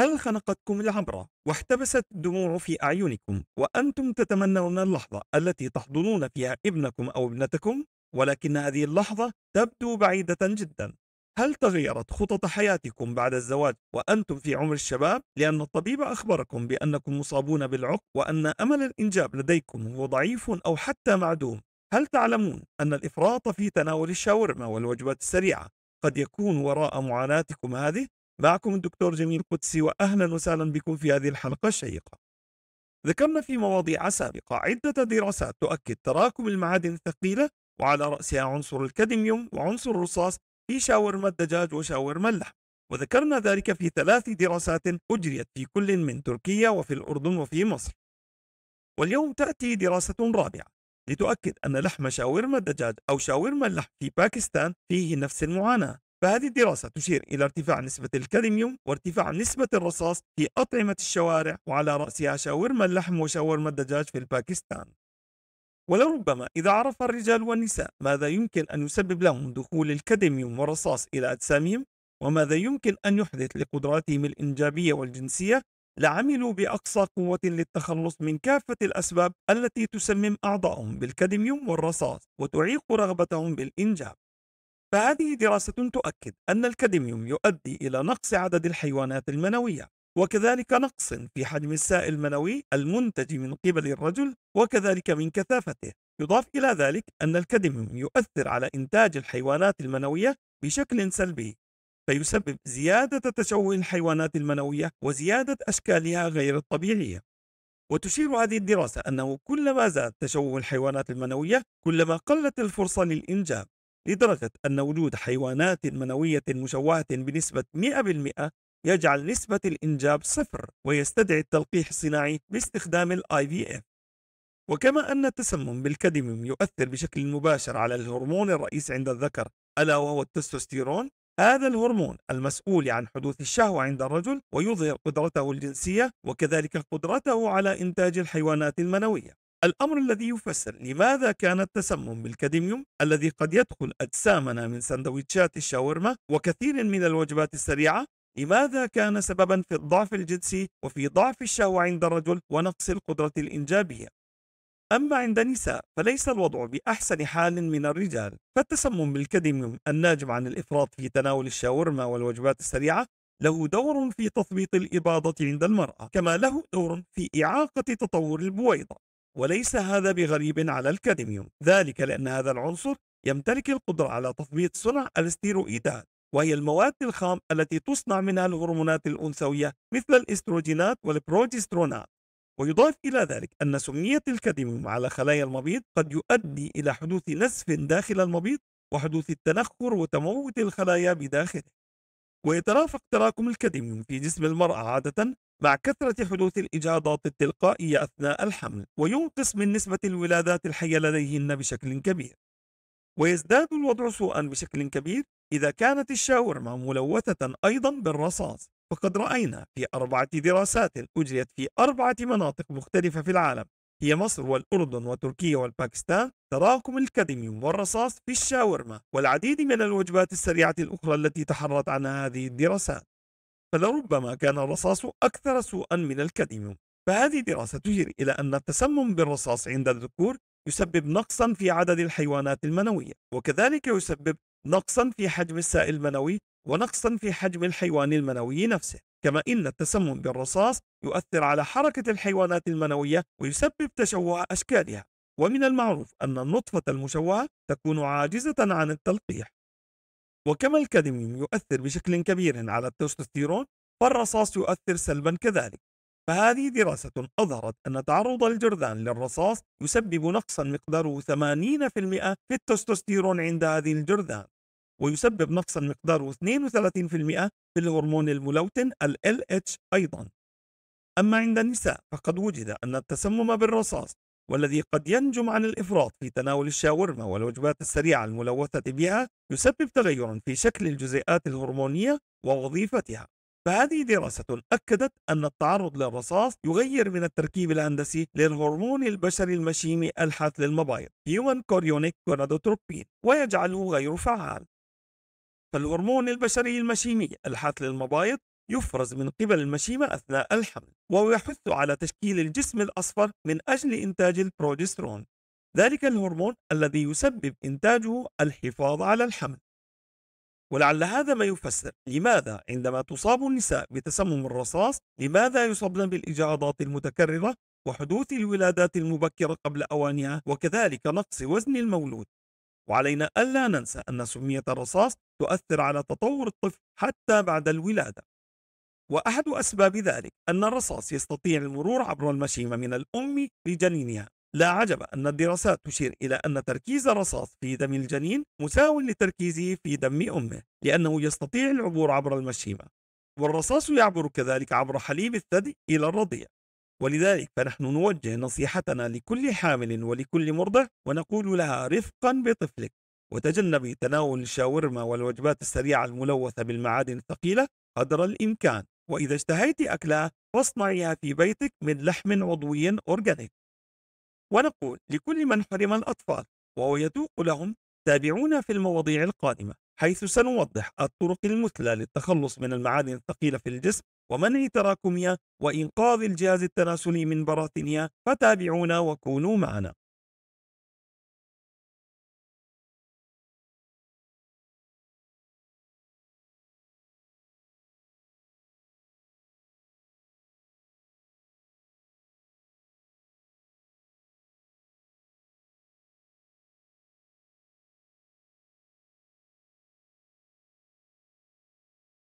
هل خنقتكم العبرة واحتبست الدموع في أعينكم وأنتم تتمنون اللحظة التي تحضنون فيها ابنكم أو ابنتكم ولكن هذه اللحظة تبدو بعيدة جدا هل تغيرت خطط حياتكم بعد الزواج وأنتم في عمر الشباب لأن الطبيب أخبركم بأنكم مصابون بالعق وأن أمل الإنجاب لديكم هو ضعيف أو حتى معدوم هل تعلمون أن الإفراط في تناول الشاورما والوجبات السريعة قد يكون وراء معاناتكم هذه معكم الدكتور جميل قدسي واهلا وسهلا بكم في هذه الحلقه الشيقه. ذكرنا في مواضيع سابقه عده دراسات تؤكد تراكم المعادن الثقيله وعلى راسها عنصر الكادميوم وعنصر الرصاص في شاورما الدجاج وشاورما اللحم. وذكرنا ذلك في ثلاث دراسات اجريت في كل من تركيا وفي الاردن وفي مصر. واليوم تاتي دراسه رابعه لتؤكد ان لحم شاورما الدجاج او شاورما اللحم في باكستان فيه نفس المعاناه فهذه الدراسة تشير إلى ارتفاع نسبة الكادميوم وارتفاع نسبة الرصاص في أطعمة الشوارع وعلى رأسها شاورما اللحم وشاورما الدجاج في الباكستان ولربما إذا عرف الرجال والنساء ماذا يمكن أن يسبب لهم دخول الكادميوم والرصاص إلى أجسامهم وماذا يمكن أن يحدث لقدراتهم الإنجابية والجنسية لعملوا بأقصى قوة للتخلص من كافة الأسباب التي تسمم أعضائهم بالكادميوم والرصاص وتعيق رغبتهم بالإنجاب فهذه دراسة تؤكد أن الكادميوم يؤدي إلى نقص عدد الحيوانات المنوية وكذلك نقص في حجم السائل المنوي المنتج من قبل الرجل وكذلك من كثافته يضاف إلى ذلك أن الكادميوم يؤثر على إنتاج الحيوانات المنوية بشكل سلبي فيسبب زيادة تشوه الحيوانات المنوية وزيادة أشكالها غير الطبيعية وتشير هذه الدراسة أنه كلما زاد تشوه الحيوانات المنوية كلما قلت الفرصة للإنجاب لدرجة أن وجود حيوانات منوية مشوهة بنسبة 100% يجعل نسبة الإنجاب صفر ويستدعي التلقيح الصناعي باستخدام الـ IVF وكما أن التسمم بالكادميوم يؤثر بشكل مباشر على الهرمون الرئيس عند الذكر ألا وهو التستوستيرون هذا الهرمون المسؤول عن حدوث الشهوة عند الرجل ويظهر قدرته الجنسية وكذلك قدرته على إنتاج الحيوانات المنوية الأمر الذي يفسر لماذا كان التسمم بالكاديميوم الذي قد يدخل أجسامنا من سندويتشات الشاورما وكثير من الوجبات السريعة لماذا كان سببا في الضعف الجنسي وفي ضعف الشهوة عند الرجل ونقص القدرة الإنجابية أما عند النساء فليس الوضع بأحسن حال من الرجال فالتسمم بالكاديميوم الناجم عن الإفراط في تناول الشاورما والوجبات السريعة له دور في تثبيط الإباضة عند المرأة كما له دور في إعاقة تطور البويضة وليس هذا بغريب على الكادميوم ذلك لأن هذا العنصر يمتلك القدرة على تثبيط صنع الاستيرويدات وهي المواد الخام التي تصنع منها الهرمونات الأنثوية مثل الاستروجينات والبروجسترونات ويضاف إلى ذلك أن سمية الكادميوم على خلايا المبيض قد يؤدي إلى حدوث نزف داخل المبيض وحدوث التنخر وتموت الخلايا بداخله ويترافق تراكم الكادميوم في جسم المرأة عادة مع كثرة حدوث الإجهاضات التلقائية أثناء الحمل وينقص من نسبة الولادات الحية لديهن بشكل كبير ويزداد الوضع سوءا بشكل كبير إذا كانت الشاورما ملوثة أيضا بالرصاص فقد رأينا في أربعة دراسات أجريت في أربعة مناطق مختلفة في العالم هي مصر والأردن وتركيا والباكستان تراكم الكادميوم والرصاص في الشاورما والعديد من الوجبات السريعة الأخرى التي تحرت عنها هذه الدراسات فلربما كان الرصاص أكثر سوءا من الكادميوم فهذه دراسة تشير إلى أن التسمم بالرصاص عند الذكور يسبب نقصا في عدد الحيوانات المنوية وكذلك يسبب نقصا في حجم السائل المنوي ونقصا في حجم الحيوان المنوي نفسه كما إن التسمم بالرصاص يؤثر على حركة الحيوانات المنوية ويسبب تشوه أشكالها ومن المعروف أن النطفة المشوهة تكون عاجزة عن التلقيح وكما الكادميوم يؤثر بشكل كبير على التستوستيرون فالرصاص يؤثر سلبا كذلك فهذه دراسة أظهرت أن تعرض الجرذان للرصاص يسبب نقصا مقداره 80% في التستوستيرون عند هذه الجرذان ويسبب نقصا مقداره 32% في الهرمون الملوتن ال LH أيضا أما عند النساء فقد وجد أن التسمم بالرصاص والذي قد ينجم عن الإفراط في تناول الشاورما والوجبات السريعة الملوثة بها يسبب تغيرا في شكل الجزيئات الهرمونية ووظيفتها فهذه دراسة أكدت أن التعرض للرصاص يغير من التركيب الهندسي للهرمون البشري المشيمي الحاد للمبايض Human Chorionic Gonadotropin ويجعله غير فعال فالهرمون البشري المشيمي الحاد للمبايض يفرز من قبل المشيمة أثناء الحمل وهو يحث على تشكيل الجسم الأصفر من أجل إنتاج البروجسترون ذلك الهرمون الذي يسبب إنتاجه الحفاظ على الحمل ولعل هذا ما يفسر لماذا عندما تصاب النساء بتسمم الرصاص لماذا يصبن بالإجهاضات المتكررة وحدوث الولادات المبكرة قبل أوانها وكذلك نقص وزن المولود وعلينا ألا ننسى أن سمية الرصاص تؤثر على تطور الطفل حتى بعد الولادة وأحد أسباب ذلك أن الرصاص يستطيع المرور عبر المشيمة من الأم لجنينها لا عجب أن الدراسات تشير إلى أن تركيز الرصاص في دم الجنين مساو لتركيزه في دم أمه لأنه يستطيع العبور عبر المشيمة والرصاص يعبر كذلك عبر حليب الثدي إلى الرضيع ولذلك فنحن نوجه نصيحتنا لكل حامل ولكل مرضع ونقول لها رفقا بطفلك وتجنبي تناول الشاورما والوجبات السريعة الملوثة بالمعادن الثقيلة قدر الإمكان وإذا اشتهيت أكلة فاصنعيها في بيتك من لحم عضوي أورجانيك ونقول لكل من حرم الأطفال وهو يتوق لهم تابعونا في المواضيع القادمة حيث سنوضح الطرق المثلى للتخلص من المعادن الثقيلة في الجسم ومنع تراكمها وإنقاذ الجهاز التناسلي من براثنها فتابعونا وكونوا معنا